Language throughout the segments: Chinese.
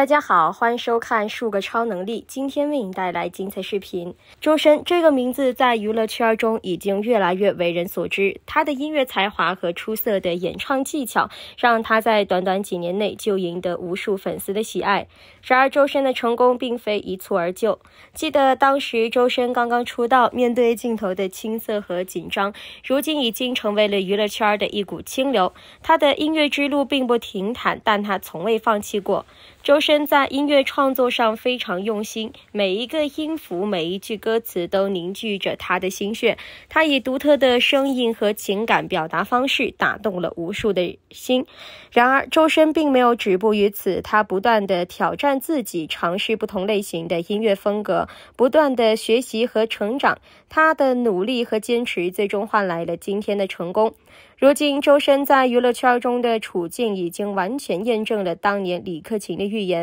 大家好，欢迎收看《数个超能力》，今天为您带来精彩视频。周深这个名字在娱乐圈中已经越来越为人所知，他的音乐才华和出色的演唱技巧，让他在短短几年内就赢得无数粉丝的喜爱。然而，周深的成功并非一蹴而就。记得当时周深刚刚出道，面对镜头的青涩和紧张，如今已经成为了娱乐圈的一股清流。他的音乐之路并不平坦，但他从未放弃过。周深。周深在音乐创作上非常用心，每一个音符、每一句歌词都凝聚着他的心血。他以独特的声音和情感表达方式打动了无数的心。然而，周深并没有止步于此，他不断地挑战自己，尝试不同类型的音乐风格，不断的学习和成长。他的努力和坚持最终换来了今天的成功。如今，周深在娱乐圈中的处境已经完全验证了当年李克勤的预言。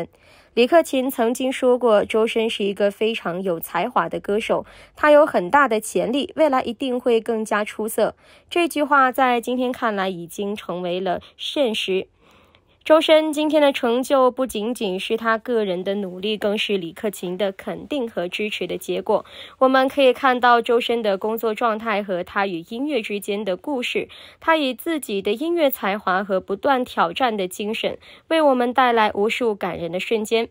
李克勤曾经说过：“周深是一个非常有才华的歌手，他有很大的潜力，未来一定会更加出色。”这句话在今天看来已经成为了现实。周深今天的成就不仅仅是他个人的努力，更是李克勤的肯定和支持的结果。我们可以看到周深的工作状态和他与音乐之间的故事。他以自己的音乐才华和不断挑战的精神，为我们带来无数感人的瞬间。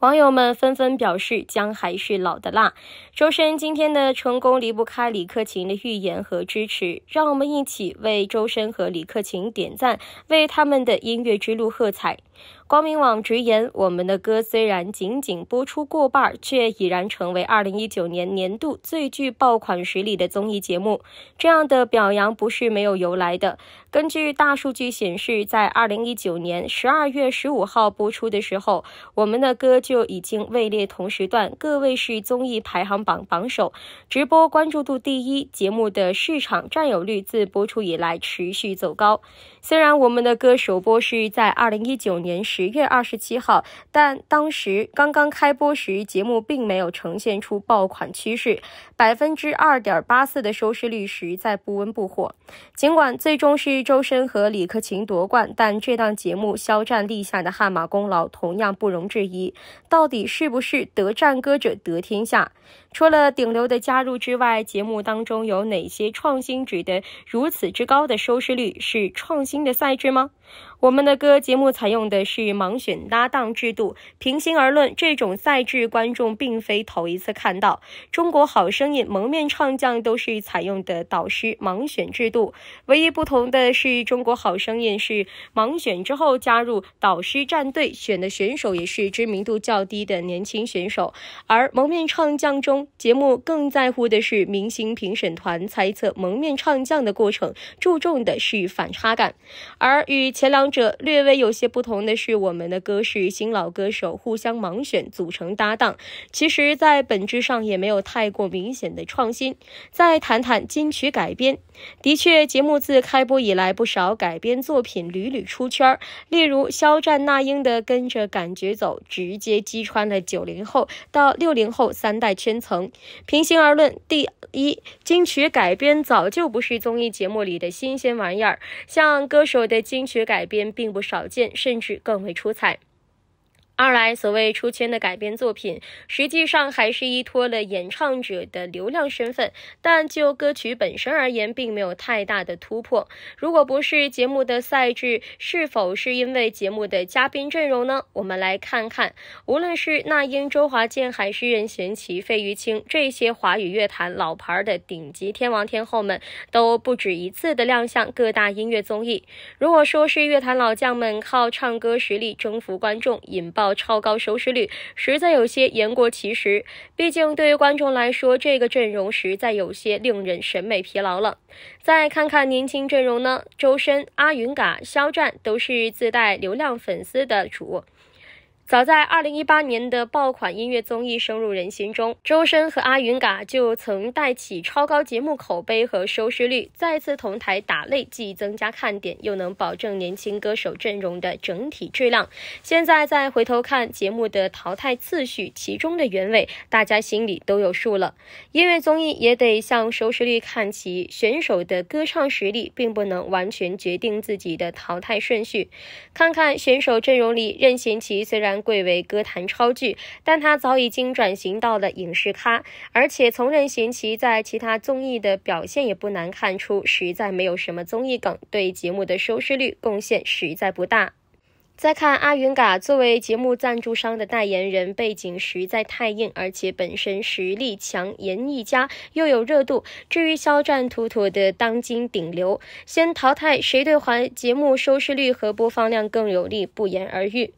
网友们纷纷表示：“姜还是老的辣。”周深今天的成功离不开李克勤的预言和支持，让我们一起为周深和李克勤点赞，为他们的音乐之路喝彩。光明网直言：“我们的歌虽然仅仅播出过半却已然成为二零一九年年度最具爆款实力的综艺节目。”这样的表扬不是没有由来的。根据大数据显示，在二零一九年十二月十五号播出的时候，我们的歌就已经位列同时段各卫视综艺排行榜榜首，直播关注度第一。节目的市场占有率自播出以来持续走高。虽然我们的歌首播是在二零一九年，年十月二十七号，但当时刚刚开播时，节目并没有呈现出爆款趋势，百分之二点八四的收视率实在不温不火。尽管最终是周深和李克勤夺冠，但这档节目肖战立下的汗马功劳同样不容置疑。到底是不是得战歌者得天下？除了顶流的加入之外，节目当中有哪些创新？值得如此之高的收视率是创新的赛制吗？我们的歌节目采用的是盲选搭档制度。平心而论，这种赛制观众并非头一次看到。中国好声音、蒙面唱将都是采用的导师盲选制度。唯一不同的是，中国好声音是盲选之后加入导师战队选的选手，也是知名度较低的年轻选手；而蒙面唱将中，节目更在乎的是明星评审团猜测蒙面唱将的过程，注重的是反差感，而与。前两者略微有些不同的是，我们的歌是新老歌手互相盲选组成搭档，其实，在本质上也没有太过明显的创新。再谈谈金曲改编，的确，节目自开播以来，不少改编作品屡屡出圈，例如肖战、那英的《跟着感觉走》，直接击穿了九零后到六零后三代圈层。平心而论，第一，金曲改编早就不是综艺节目里的新鲜玩意儿，像歌手的金曲。改编并不少见，甚至更为出彩。二来，所谓出圈的改编作品，实际上还是依托了演唱者的流量身份，但就歌曲本身而言，并没有太大的突破。如果不是节目的赛制，是否是因为节目的嘉宾阵容呢？我们来看看，无论是那英、周华健，还是任贤齐、费玉清，这些华语乐坛老牌的顶级天王天后们，都不止一次的亮相各大音乐综艺。如果说是乐坛老将们靠唱歌实力征服观众，引爆。超高收视率实在有些言过其实，毕竟对于观众来说，这个阵容实在有些令人审美疲劳了。再看看年轻阵容呢，周深、阿云嘎、肖战都是自带流量粉丝的主。早在二零一八年的爆款音乐综艺《深入人心》中，周深和阿云嘎就曾带起超高节目口碑和收视率，再次同台打擂，既增加看点，又能保证年轻歌手阵容的整体质量。现在再回头看节目的淘汰次序，其中的原委，大家心里都有数了。音乐综艺也得向收视率看齐，选手的歌唱实力并不能完全决定自己的淘汰顺序。看看选手阵容里，任贤齐虽然。贵为歌坛超巨，但他早已经转型到了影视咖，而且从任贤齐在其他综艺的表现也不难看出，实在没有什么综艺梗，对节目的收视率贡献实在不大。再看阿云嘎作为节目赞助商的代言人，背景实在太硬，而且本身实力强、演艺佳，又有热度。至于肖战妥妥的当今顶流，先淘汰谁对环节目收视率和播放量更有利，不言而喻。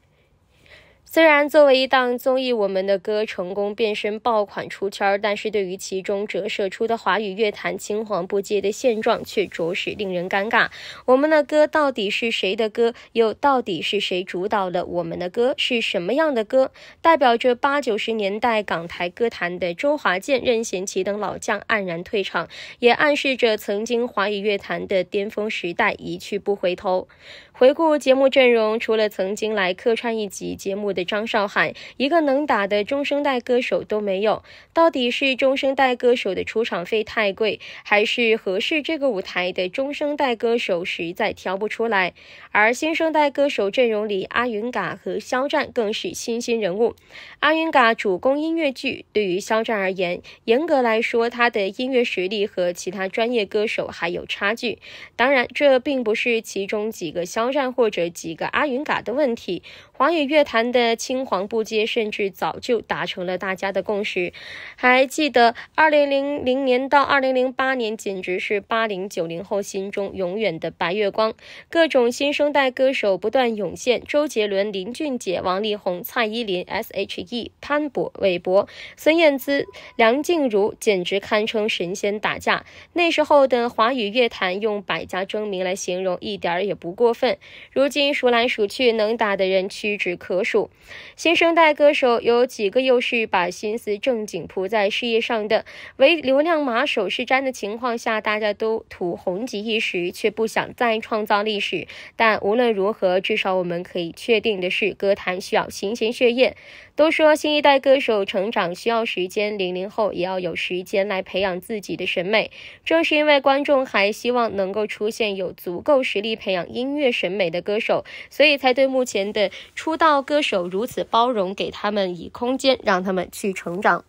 虽然作为一档综艺，《我们的歌》成功变身爆款出圈，但是对于其中折射出的华语乐坛青黄不接的现状，却着实令人尴尬。《我们的歌》到底是谁的歌？又到底是谁主导了《我们的歌》？是什么样的歌，代表着八九十年代港台歌坛的周华健、任贤齐等老将黯然退场，也暗示着曾经华语乐坛的巅峰时代一去不回头。回顾节目阵容，除了曾经来客串一集节目的，张韶涵一个能打的中生代歌手都没有，到底是中生代歌手的出场费太贵，还是合适这个舞台的中生代歌手实在挑不出来？而新生代歌手阵容里，阿云嘎和肖战更是新鲜人物。阿云嘎主攻音乐剧，对于肖战而言，严格来说他的音乐实力和其他专业歌手还有差距。当然，这并不是其中几个肖战或者几个阿云嘎的问题，华语乐坛的。青黄不接，甚至早就达成了大家的共识。还记得二零零零年到二零零八年，简直是八零九零后心中永远的白月光。各种新生代歌手不断涌现，周杰伦、林俊杰、王力宏、蔡依林、S.H.E、潘博、韦博、孙燕姿、梁静茹，简直堪称神仙打架。那时候的华语乐坛用百家争鸣来形容一点也不过分。如今数来数去，能打的人屈指可数。新生代歌手有几个又是把心思正经扑在事业上的，唯流量马首是瞻的情况下，大家都图红极一时，却不想再创造历史。但无论如何，至少我们可以确定的是，歌坛需要新鲜血液。都说新一代歌手成长需要时间，零零后也要有时间来培养自己的审美。正是因为观众还希望能够出现有足够实力培养音乐审美的歌手，所以才对目前的出道歌手。有如此包容，给他们以空间，让他们去成长。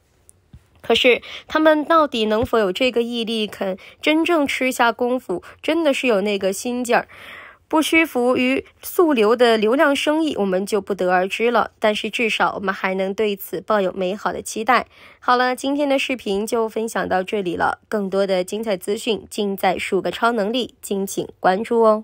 可是，他们到底能否有这个毅力，肯真正吃下功夫，真的是有那个心劲儿，不屈服于速流的流量生意，我们就不得而知了。但是，至少我们还能对此抱有美好的期待。好了，今天的视频就分享到这里了。更多的精彩资讯尽在数个超能力，敬请关注哦。